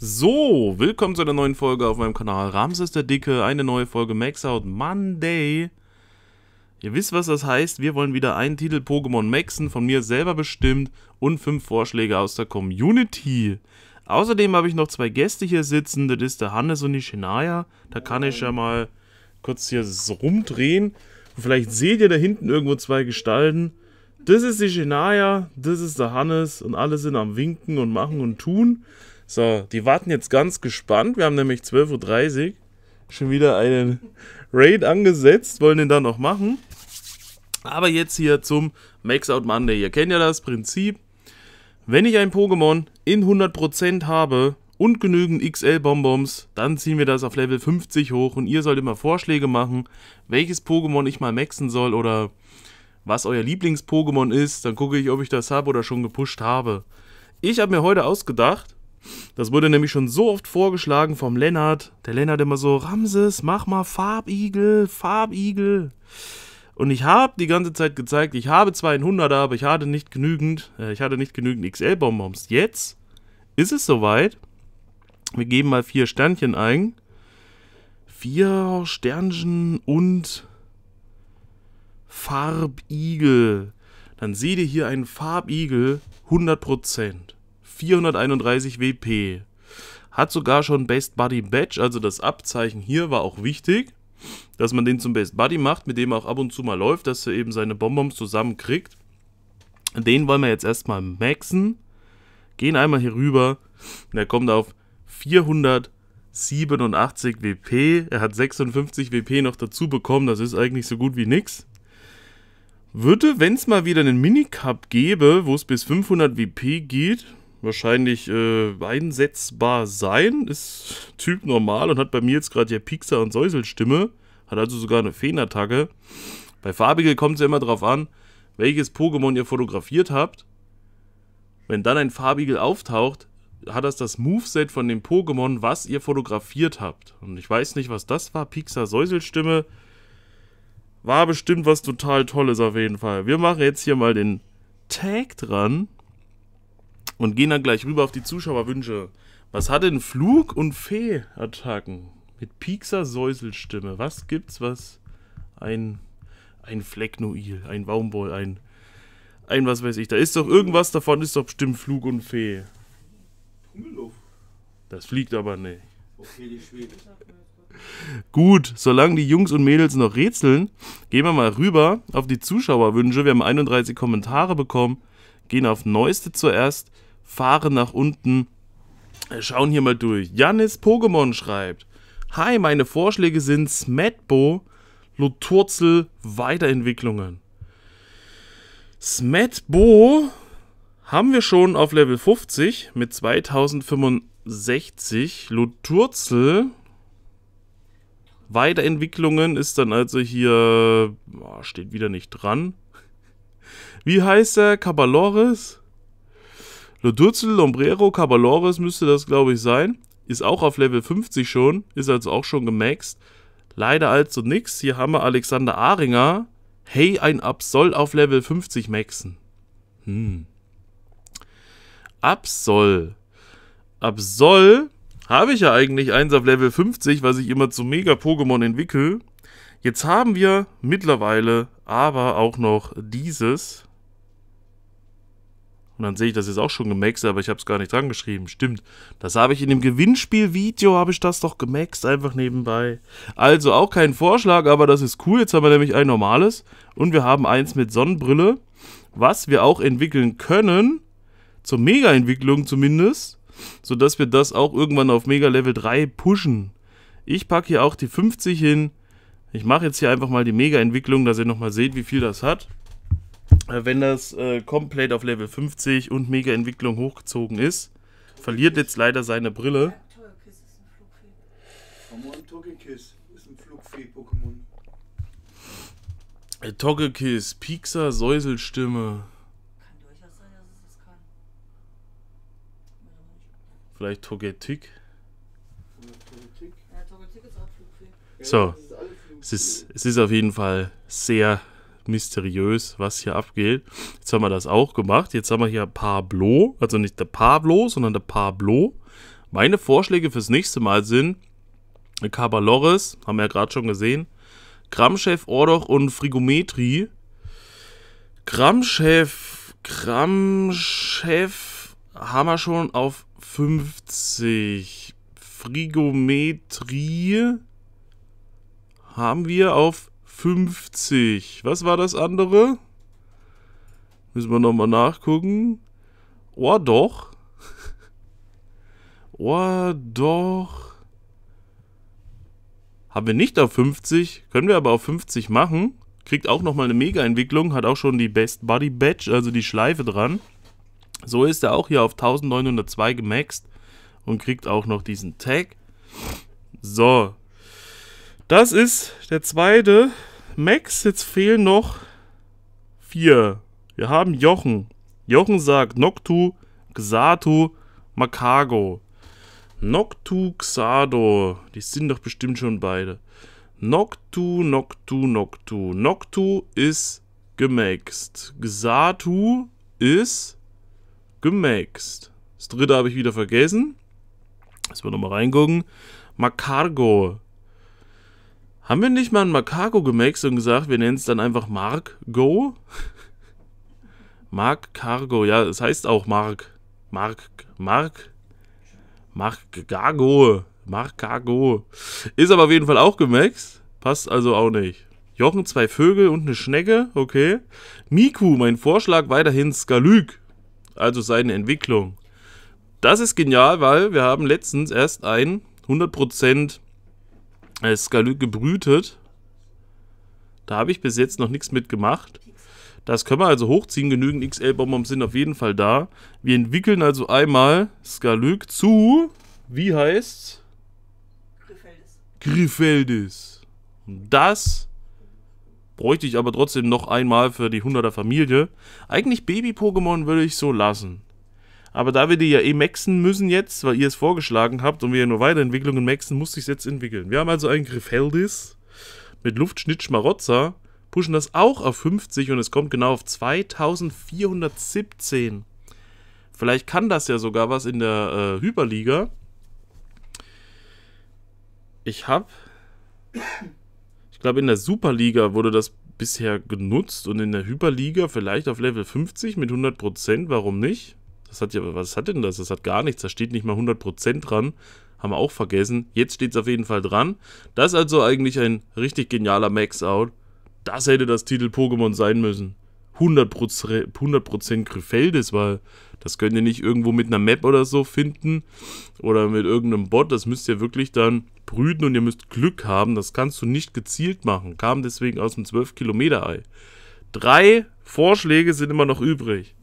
So, willkommen zu einer neuen Folge auf meinem Kanal. Ramses der Dicke, eine neue Folge Max Out Monday. Ihr wisst, was das heißt. Wir wollen wieder einen Titel Pokémon maxen, von mir selber bestimmt und fünf Vorschläge aus der Community. Außerdem habe ich noch zwei Gäste hier sitzen. Das ist der Hannes und die Shania. Da kann ich ja mal kurz hier so rumdrehen. Und vielleicht seht ihr da hinten irgendwo zwei Gestalten. Das ist die Shania, das ist der Hannes und alle sind am Winken und Machen und Tun. So, die warten jetzt ganz gespannt. Wir haben nämlich 12.30 Uhr schon wieder einen Raid angesetzt, wollen den dann noch machen. Aber jetzt hier zum Max Out Monday. Ihr kennt ja das Prinzip. Wenn ich ein Pokémon in 100% habe und genügend XL-Bonbons, dann ziehen wir das auf Level 50 hoch und ihr sollt immer Vorschläge machen, welches Pokémon ich mal maxen soll oder was euer Lieblings-Pokémon ist. Dann gucke ich, ob ich das habe oder schon gepusht habe. Ich habe mir heute ausgedacht, das wurde nämlich schon so oft vorgeschlagen vom Lennart. Der Lennart immer so, Ramses, mach mal Farbigel, Farbigel. Und ich habe die ganze Zeit gezeigt, ich habe zwar ein Hunderter, aber ich hatte nicht genügend, äh, ich hatte nicht genügend XL-Bonbons. Jetzt ist es soweit. Wir geben mal vier Sternchen ein. Vier Sternchen und Farbigel. Dann seht ihr hier einen Farbigel 100%. 431 WP. Hat sogar schon Best Buddy Badge, also das Abzeichen hier war auch wichtig, dass man den zum Best Buddy macht, mit dem er auch ab und zu mal läuft, dass er eben seine Bonbons zusammenkriegt. Den wollen wir jetzt erstmal maxen. Gehen einmal hier rüber. Der kommt auf 487 WP. Er hat 56 WP noch dazu bekommen. Das ist eigentlich so gut wie nix. Würde, wenn es mal wieder einen Minicup gäbe, wo es bis 500 WP geht, wahrscheinlich äh, einsetzbar sein. Ist Typ normal und hat bei mir jetzt gerade ja Pixar- und Säuselstimme. Hat also sogar eine Feenattacke. Bei Farbige kommt es ja immer darauf an, welches Pokémon ihr fotografiert habt. Wenn dann ein Farbigel auftaucht, hat das das Moveset von dem Pokémon, was ihr fotografiert habt. Und ich weiß nicht, was das war. Pixar Säuselstimme war bestimmt was total Tolles auf jeden Fall. Wir machen jetzt hier mal den Tag dran und gehen dann gleich rüber auf die Zuschauerwünsche. Was hat denn Flug- und Fee-Attacken? Mit Piekser Säuselstimme. Was gibt's, was ein, ein Flecknoil, ein Baumwoll, ein, ein was weiß ich. Da ist doch irgendwas davon, ist doch bestimmt Flug und Fee. Pummeluff. Das fliegt aber nicht. Okay, die schwebt. Gut, solange die Jungs und Mädels noch rätseln, gehen wir mal rüber auf die Zuschauerwünsche. Wir haben 31 Kommentare bekommen, gehen auf Neueste zuerst fahren nach unten, äh, schauen hier mal durch. Janis Pokémon schreibt, Hi, meine Vorschläge sind Smetbo, Loturzel, Weiterentwicklungen. Smetbo haben wir schon auf Level 50 mit 2065. Loturzel. Weiterentwicklungen ist dann also hier. steht wieder nicht dran. Wie heißt er? Kabaloris? Lodurzel, Lombrero, Cabalores müsste das, glaube ich, sein. Ist auch auf Level 50 schon. Ist also auch schon gemaxt. Leider also nix. Hier haben wir Alexander Ahringer. Hey, ein Absol auf Level 50 maxen. Hm. Absol. Absol habe ich ja eigentlich eins auf Level 50, was ich immer zu Mega-Pokémon entwickle. Jetzt haben wir mittlerweile aber auch noch dieses. Und dann sehe ich, das ist auch schon gemaxt, aber ich habe es gar nicht dran geschrieben. Stimmt. Das habe ich in dem Gewinnspielvideo, habe ich das doch gemaxt, einfach nebenbei. Also auch kein Vorschlag, aber das ist cool. Jetzt haben wir nämlich ein normales und wir haben eins mit Sonnenbrille, was wir auch entwickeln können, zur Mega-Entwicklung zumindest, sodass wir das auch irgendwann auf Mega-Level 3 pushen. Ich packe hier auch die 50 hin. Ich mache jetzt hier einfach mal die Mega-Entwicklung, dass ihr nochmal seht, wie viel das hat. Äh, wenn das äh, komplett auf Level 50 und Mega-Entwicklung hochgezogen ist, verliert jetzt leider seine Brille. Togekiss äh, Piekser, Säuselstimme. Kann durchaus sein, dass es das kann. Vielleicht Togetic? Ja, Togetic ist auch Flugfee. So, es ist, es ist auf jeden Fall sehr mysteriös, was hier abgeht. Jetzt haben wir das auch gemacht. Jetzt haben wir hier Pablo, also nicht der Pablo, sondern der Pablo. Meine Vorschläge fürs nächste Mal sind Cabalores, haben wir ja gerade schon gesehen, Kramchef, Ordoch und Frigometri. Kramchef, Kramchef haben wir schon auf 50. Frigometrie haben wir auf 50. Was war das andere? Müssen wir nochmal nachgucken. Oh, doch. oh, doch. Haben wir nicht auf 50. Können wir aber auf 50 machen. Kriegt auch nochmal eine Mega-Entwicklung. Hat auch schon die Best Body Badge, also die Schleife dran. So ist er auch hier auf 1902 gemaxt. Und kriegt auch noch diesen Tag. So, das ist der zweite Max. Jetzt fehlen noch vier. Wir haben Jochen. Jochen sagt Noctu, Xatu, Makago. Noctu, Xado. Die sind doch bestimmt schon beide. Noctu, Noctu, Noctu. Noctu ist gemaxt. Xatu ist gemaxt. Das dritte habe ich wieder vergessen. Lass wir nochmal reingucken. Makargo haben wir nicht mal ein Makako gemaxt und gesagt, wir nennen es dann einfach Mark Go? Mark Cargo, ja, es das heißt auch Mark. Mark, Mark, Mark Gago, Mark Cargo. Ist aber auf jeden Fall auch gemaxt, passt also auch nicht. Jochen, zwei Vögel und eine Schnecke, okay. Miku, mein Vorschlag weiterhin Skalyk, also seine Entwicklung. Das ist genial, weil wir haben letztens erst ein 100% äh, Skalyk gebrütet. Da habe ich bis jetzt noch nichts mitgemacht. Das können wir also hochziehen. Genügend XL-Bonbons sind auf jeden Fall da. Wir entwickeln also einmal Skalyk zu, wie heißt's? Griffeldis. Griffeldis. das bräuchte ich aber trotzdem noch einmal für die 100er Familie. Eigentlich Baby-Pokémon würde ich so lassen. Aber da wir die ja eh maxen müssen jetzt, weil ihr es vorgeschlagen habt und wir ja nur Weiterentwicklungen maxen, muss ich es jetzt entwickeln. Wir haben also einen Griffeldis mit Luftschnitt Schmarotzer, pushen das auch auf 50 und es kommt genau auf 2417. Vielleicht kann das ja sogar was in der äh, Hyperliga. Ich habe, ich glaube in der Superliga wurde das bisher genutzt und in der Hyperliga vielleicht auf Level 50 mit 100%, warum nicht? Das hat ja, was hat denn das? Das hat gar nichts. Da steht nicht mal 100% dran. Haben wir auch vergessen. Jetzt steht es auf jeden Fall dran. Das ist also eigentlich ein richtig genialer Max-Out. Das hätte das Titel Pokémon sein müssen. 100%, 100 weil das könnt ihr nicht irgendwo mit einer Map oder so finden oder mit irgendeinem Bot. Das müsst ihr wirklich dann brüten und ihr müsst Glück haben. Das kannst du nicht gezielt machen. Kam deswegen aus dem 12-Kilometer-Ei. Drei Vorschläge sind immer noch übrig.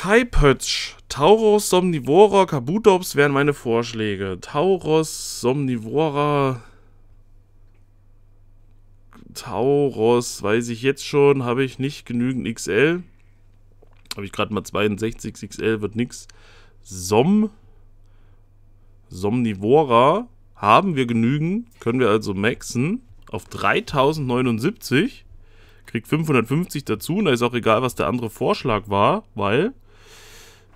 Kaipötsch, Tauros Somnivora, Kabutops wären meine Vorschläge. Tauros Somnivora. Tauros, weiß ich jetzt schon, habe ich nicht genügend XL. Habe ich gerade mal 62 XL, wird nix. Som. Somnivora haben wir genügend, können wir also maxen auf 3079. Kriegt 550 dazu und da ist auch egal, was der andere Vorschlag war, weil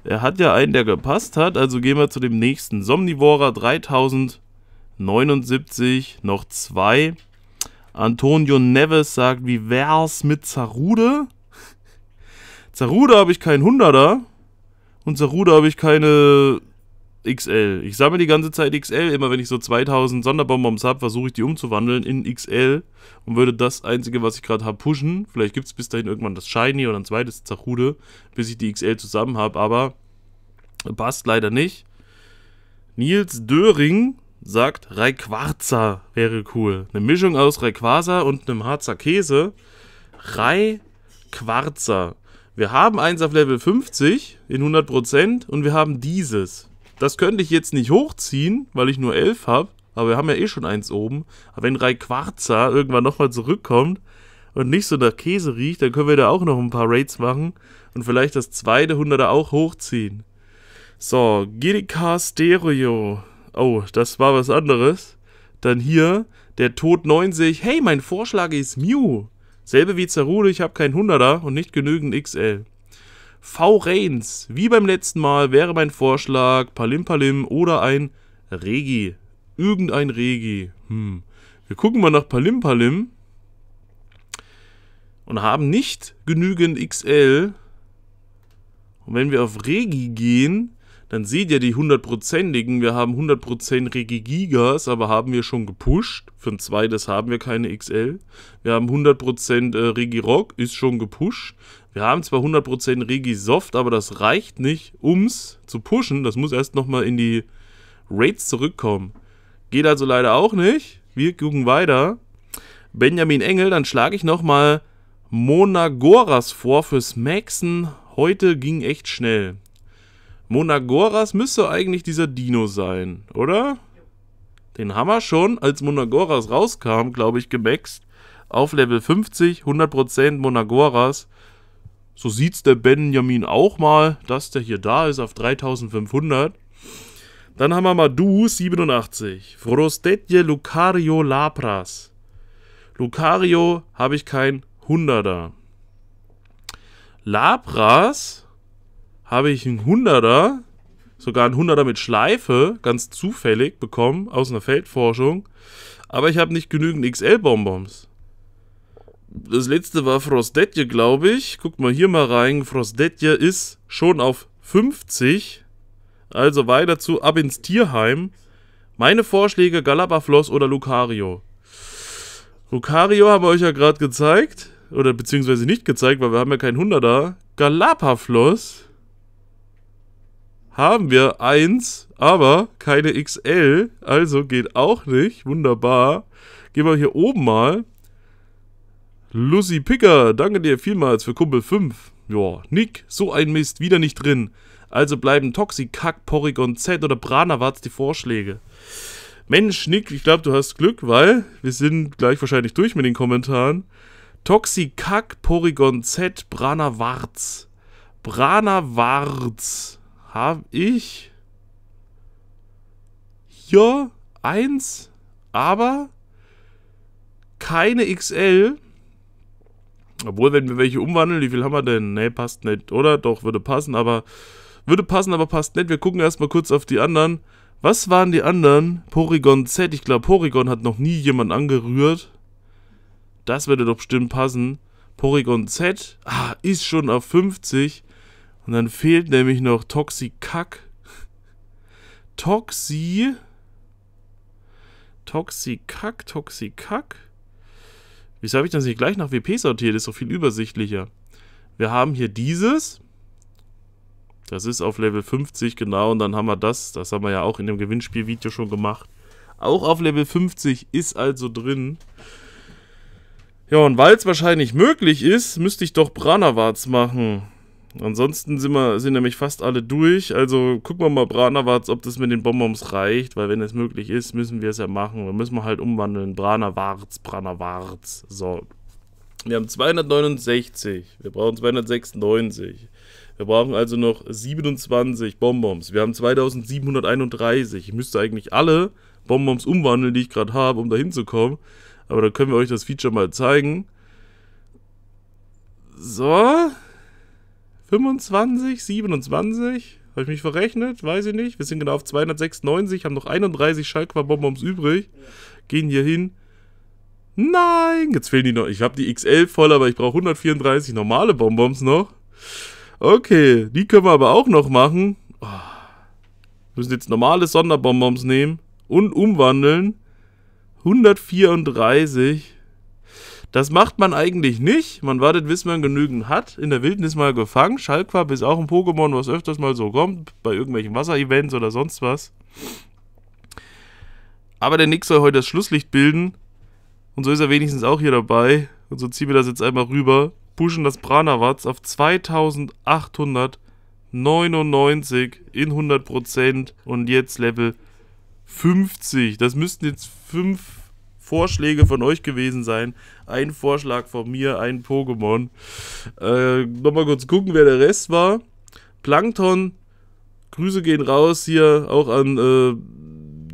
er hat ja einen, der gepasst hat, also gehen wir zu dem nächsten. Somnivora 3079, noch zwei. Antonio Neves sagt, wie wär's mit Zarude? Zarude habe ich keinen Hunderter und Zarude habe ich keine XL. Ich sammle die ganze Zeit XL. Immer wenn ich so 2000 Sonderbonbons habe, versuche ich die umzuwandeln in XL und würde das einzige, was ich gerade habe, pushen. Vielleicht gibt es bis dahin irgendwann das Shiny oder ein zweites Zachude, bis ich die XL zusammen habe, aber passt leider nicht. Nils Döring sagt, Raiquarza wäre cool. Eine Mischung aus Raiquaza und einem Harzer Käse. Raiquarza. Wir haben eins auf Level 50 in 100% und wir haben dieses. Das könnte ich jetzt nicht hochziehen, weil ich nur 11 habe. Aber wir haben ja eh schon eins oben. Aber wenn Rai Quarza irgendwann nochmal zurückkommt und nicht so nach Käse riecht, dann können wir da auch noch ein paar Raids machen und vielleicht das zweite 100er auch hochziehen. So, GDK Stereo. Oh, das war was anderes. Dann hier der Tod 90. Hey, mein Vorschlag ist Mew. Selbe wie Zerude, ich habe kein 100er und nicht genügend XL. V. Reigns. Wie beim letzten Mal wäre mein Vorschlag Palim Palim oder ein Regi. Irgendein Regi. Hm. Wir gucken mal nach Palim Palim. Und haben nicht genügend XL. Und wenn wir auf Regi gehen, dann seht ihr die hundertprozentigen. Wir haben 100% Regigigas, aber haben wir schon gepusht. Für ein zweites haben wir keine XL. Wir haben 100% äh, Regirock, ist schon gepusht. Wir haben zwar 100% Regisoft, aber das reicht nicht, ums zu pushen. Das muss erst nochmal in die Rates zurückkommen. Geht also leider auch nicht. Wir gucken weiter. Benjamin Engel, dann schlage ich nochmal Monagoras vor fürs Maxen. Heute ging echt schnell. Monagoras müsste eigentlich dieser Dino sein, oder? Den haben wir schon, als Monagoras rauskam, glaube ich, gemaxt. Auf Level 50, 100% Monagoras. So sieht's der Benjamin auch mal, dass der hier da ist auf 3500. Dann haben wir Madu 87. Frostetje Lucario Lapras. Lucario habe ich kein Hunderter. Lapras habe ich einen Hunderter, sogar einen Hunderter mit Schleife, ganz zufällig bekommen aus einer Feldforschung. Aber ich habe nicht genügend XL-Bonbons. Das letzte war Frostetje, glaube ich. Guckt mal hier mal rein. Frostetje ist schon auf 50. Also weiter zu ab ins Tierheim. Meine Vorschläge Galabafloss oder Lucario. Lucario haben wir euch ja gerade gezeigt. Oder beziehungsweise nicht gezeigt, weil wir haben ja keinen Hunderter. Galapafloss haben wir eins, aber keine XL, also geht auch nicht. Wunderbar. Gehen wir hier oben mal. Lucy Picker, danke dir vielmals für Kumpel 5. Joa, Nick, so ein Mist, wieder nicht drin. Also bleiben Toxikack, Porygon Z oder Branavats die Vorschläge. Mensch, Nick, ich glaube, du hast Glück, weil wir sind gleich wahrscheinlich durch mit den Kommentaren. Toxikack, Porygon Z, Branavarz. Branavarz habe ich hier eins, aber keine XL. Obwohl, wenn wir welche umwandeln, wie viel haben wir denn? Ne, passt nicht, oder? Doch, würde passen, aber... Würde passen, aber passt nicht. Wir gucken erstmal kurz auf die anderen. Was waren die anderen? Porygon Z. Ich glaube, Porygon hat noch nie jemand angerührt. Das würde doch bestimmt passen. Porygon Z. Ah, ist schon auf 50. Und dann fehlt nämlich noch Toxikack. Toxi. Toxikack, Toxikack. Wieso habe ich das nicht gleich nach WP sortiert? Ist doch viel übersichtlicher. Wir haben hier dieses. Das ist auf Level 50, genau. Und dann haben wir das. Das haben wir ja auch in dem Gewinnspielvideo schon gemacht. Auch auf Level 50 ist also drin. Ja, und weil es wahrscheinlich möglich ist, müsste ich doch Branavats machen. Ansonsten sind wir sind nämlich fast alle durch. Also gucken wir mal Branawatz, ob das mit den Bonbons reicht, weil wenn es möglich ist, müssen wir es ja machen. Dann müssen wir halt umwandeln. Branawatz, Branawatz. So. Wir haben 269. Wir brauchen 296. Wir brauchen also noch 27 Bonbons. Wir haben 2731. Ich müsste eigentlich alle Bonbons umwandeln, die ich gerade habe, um da hinzukommen. Aber da können wir euch das Feature mal zeigen. So. 25, 27? Habe ich mich verrechnet? Weiß ich nicht. Wir sind genau auf 296, haben noch 31 Schalquer-Bonbons übrig. Gehen hier hin. Nein, jetzt fehlen die noch. Ich habe die XL voll, aber ich brauche 134 normale Bonbons noch. Okay, die können wir aber auch noch machen. Oh. Wir müssen jetzt normale Sonderbonbons nehmen und umwandeln. 134. Das macht man eigentlich nicht. Man wartet, bis man genügend hat. In der Wildnis mal gefangen. Schalkwab ist auch ein Pokémon, was öfters mal so kommt. Bei irgendwelchen Wasserevents oder sonst was. Aber der Nick soll heute das Schlusslicht bilden. Und so ist er wenigstens auch hier dabei. Und so ziehen wir das jetzt einmal rüber. Pushen das Pranawatz auf 2899 in 100%. Und jetzt Level 50. Das müssten jetzt 5 Vorschläge von euch gewesen sein. Ein Vorschlag von mir, ein Pokémon. Äh, Nochmal kurz gucken, wer der Rest war. Plankton, Grüße gehen raus hier auch an äh,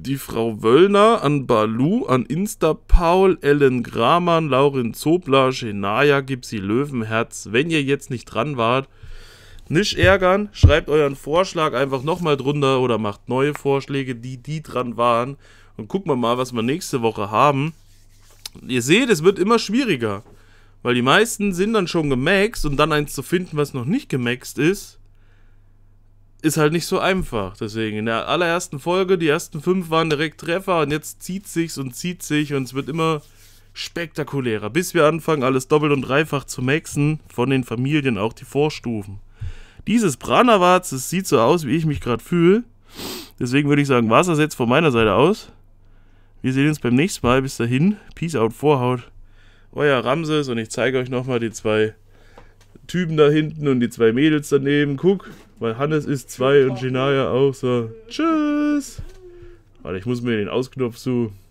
die Frau Wöllner, an Balu, an Insta Paul, Ellen Gramann, Laurin Zobler, Shenaya, Gipsy Löwenherz. Wenn ihr jetzt nicht dran wart, nicht ärgern, schreibt euren Vorschlag einfach nochmal drunter oder macht neue Vorschläge, die die dran waren. Und gucken wir mal, was wir nächste Woche haben. Ihr seht, es wird immer schwieriger. Weil die meisten sind dann schon gemaxt und dann eins zu finden, was noch nicht gemaxt ist, ist halt nicht so einfach. Deswegen, in der allerersten Folge, die ersten fünf waren direkt Treffer und jetzt zieht sich's und zieht sich und es wird immer spektakulärer, bis wir anfangen, alles doppelt und dreifach zu maxen, von den Familien auch die Vorstufen. Dieses Branawatz, das sieht so aus, wie ich mich gerade fühle. Deswegen würde ich sagen, war es das jetzt von meiner Seite aus. Wir sehen uns beim nächsten Mal. Bis dahin. Peace out, Vorhaut. Euer Ramses und ich zeige euch nochmal die zwei Typen da hinten und die zwei Mädels daneben. Guck, weil Hannes ist zwei und Genaya auch so. Tschüss. Warte, ich muss mir den Ausknopf suchen.